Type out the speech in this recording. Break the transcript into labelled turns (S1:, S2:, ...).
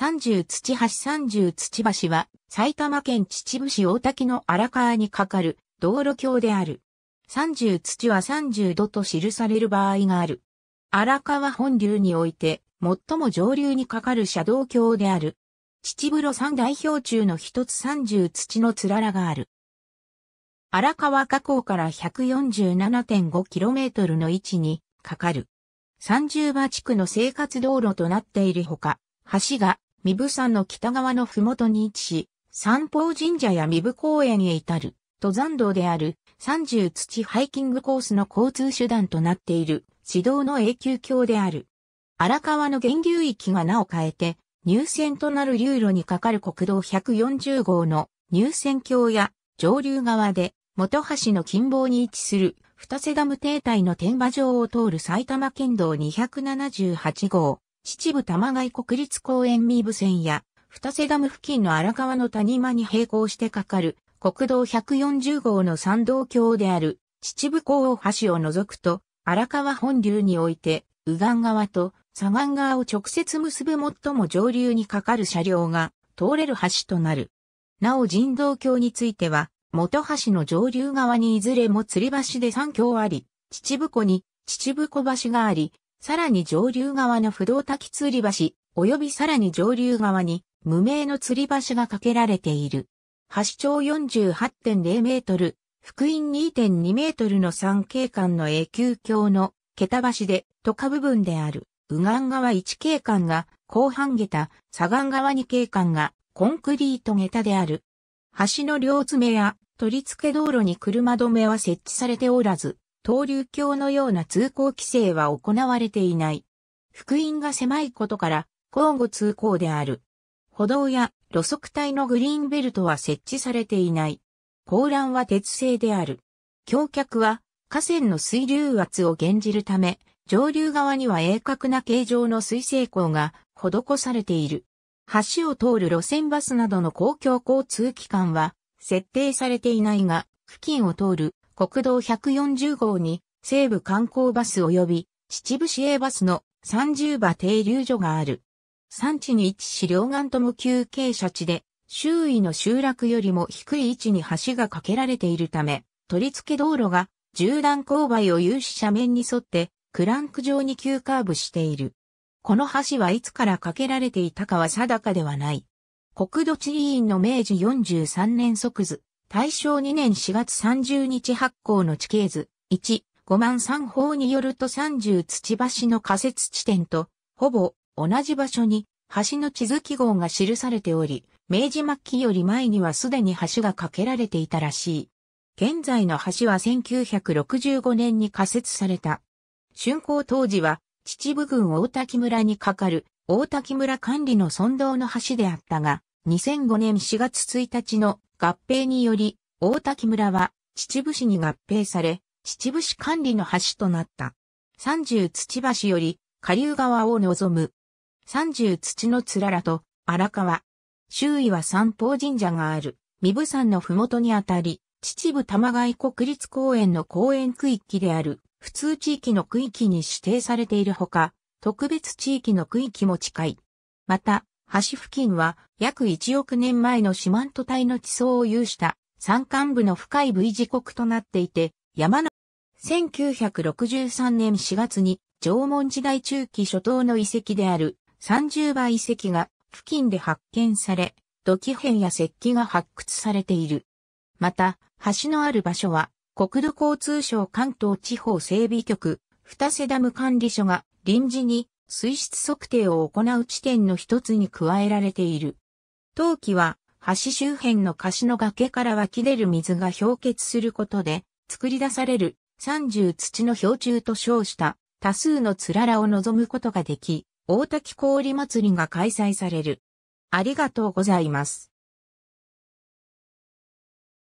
S1: 30土橋30土橋は埼玉県秩父市大滝の荒川に架かる道路橋である。30土は30度と記される場合がある。荒川本流において最も上流に架かる車道橋である。秩父路三代表中の一つ30土のつららがある。荒川河口から 147.5km の位置にかかる。三十馬地区の生活道路となっているほか、橋が三部山の北側の麓に位置し、三宝神社や三部公園へ至る、登山道である30土ハイキングコースの交通手段となっている、指導の永久橋である。荒川の源流域が名を変えて、入線となる流路にかかる国道140号の入線橋や上流側で元橋の近傍に位置する二瀬ダム停滞の天馬城を通る埼玉県道278号秩父玉外国立公園三部線や、二瀬ダム付近の荒川の谷間に並行してかかる、国道140号の山道橋である、秩父港大橋を除くと、荒川本流において、右岸側と左岸側を直接結ぶ最も上流にかかる車両が通れる橋となる。なお人道橋については、元橋の上流側にいずれも吊り橋で三橋あり、秩父湖に秩父湖橋があり、さらに上流側の不動滝吊り橋、及びさらに上流側に無名の吊り橋が架けられている。橋長48.0メートル、福音2.2メートルの三景観の永久橋の桁橋で、渡下部分である、右岸側1景観が後半下駄、左岸側2景観がコンクリート下駄である。橋の両爪や取り付け道路に車止めは設置されておらず、東流橋のような通行規制は行われていない。福音が狭いことから交互通行である。歩道や路側帯のグリーンベルトは設置されていない。高欄は鉄製である。橋脚は河川の水流圧を減じるため、上流側には鋭角な形状の水性光が施されている。橋を通る路線バスなどの公共交通機関は設定されていないが、付近を通る国道140号に西部観光バス及び秩父市営バスの30馬停留所がある。山地に位置し両岸とも休傾斜地で、周囲の集落よりも低い位置に橋が架けられているため、取り付け道路が縦断勾配を有し斜面に沿ってクランク状に急カーブしている。この橋はいつから架けられていたかは定かではない。国土地理院の明治43年即図、大正2年4月30日発行の地形図、1、5万三法によると30土橋の仮設地点と、ほぼ同じ場所に橋の地図記号が記されており、明治末期より前にはすでに橋が架けられていたらしい。現在の橋は1965年に仮設された。竣工当時は、秩父郡大滝村に架かる大滝村管理の村道の橋であったが、2005年4月1日の合併により、大滝村は秩父市に合併され、秩父市管理の橋となった。三十土橋より下流側を望む。三十土のつららと荒川。周囲は三宝神社がある、三部山のふもとにあたり、秩父玉貝国立公園の公園区域である、普通地域の区域に指定されているほか、特別地域の区域も近い。また、橋付近は約1億年前の四万都帯の地層を有した山間部の深い V 字国となっていて、山の1963年4月に縄文時代中期初頭の遺跡である30倍遺跡が付近で発見され、土器片や石器が発掘されている。また、橋のある場所は国土交通省関東地方整備局、二瀬ダム管理所が臨時に水質測定を行う地点の一つに加えられている。陶器は、橋周辺の貸しの崖から湧き出る水が氷結することで、作り出される三0土の氷柱と称した多数のつららを望むことができ、大滝氷祭りが開催される。ありがとうございます。